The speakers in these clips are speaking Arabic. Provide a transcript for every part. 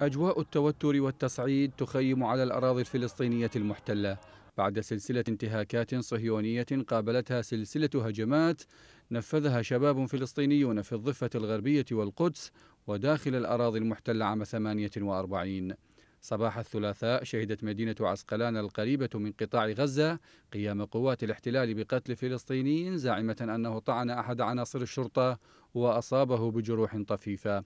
أجواء التوتر والتصعيد تخيم على الأراضي الفلسطينية المحتلة بعد سلسلة انتهاكات صهيونية قابلتها سلسلة هجمات نفذها شباب فلسطينيون في الضفة الغربية والقدس وداخل الأراضي المحتلة عام 48 صباح الثلاثاء شهدت مدينة عسقلان القريبة من قطاع غزة قيام قوات الاحتلال بقتل فلسطيني زاعمة أنه طعن أحد عناصر الشرطة وأصابه بجروح طفيفة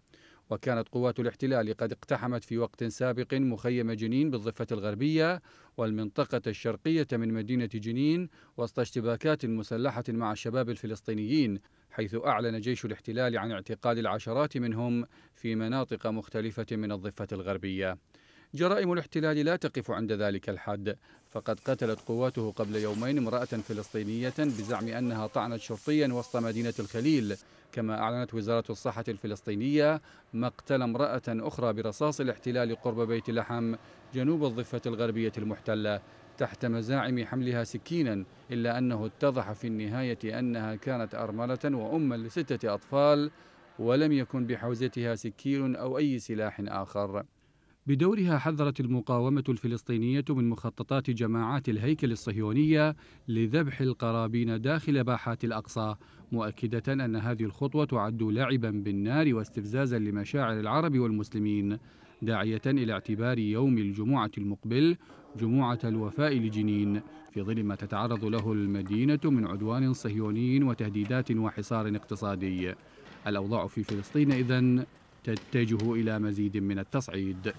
وكانت قوات الاحتلال قد اقتحمت في وقت سابق مخيم جنين بالضفة الغربية والمنطقة الشرقية من مدينة جنين وسط اشتباكات مسلحة مع الشباب الفلسطينيين حيث أعلن جيش الاحتلال عن اعتقال العشرات منهم في مناطق مختلفة من الضفة الغربية جرائم الاحتلال لا تقف عند ذلك الحد فقد قتلت قواته قبل يومين امرأة فلسطينية بزعم أنها طعنت شرطيا وسط مدينة الخليل كما أعلنت وزارة الصحة الفلسطينية مقتل امرأة أخرى برصاص الاحتلال قرب بيت لحم جنوب الضفة الغربية المحتلة تحت مزاعم حملها سكينا إلا أنه اتضح في النهاية أنها كانت أرملة وأما لستة أطفال ولم يكن بحوزتها سكين أو أي سلاح آخر بدورها حذرت المقاومة الفلسطينية من مخططات جماعات الهيكل الصهيونية لذبح القرابين داخل باحات الأقصى مؤكدة أن هذه الخطوة تعد لعبا بالنار واستفزازا لمشاعر العرب والمسلمين داعية إلى اعتبار يوم الجمعة المقبل جمعة الوفاء لجنين في ظل ما تتعرض له المدينة من عدوان صهيوني وتهديدات وحصار اقتصادي الأوضاع في فلسطين إذن تتجه إلى مزيد من التصعيد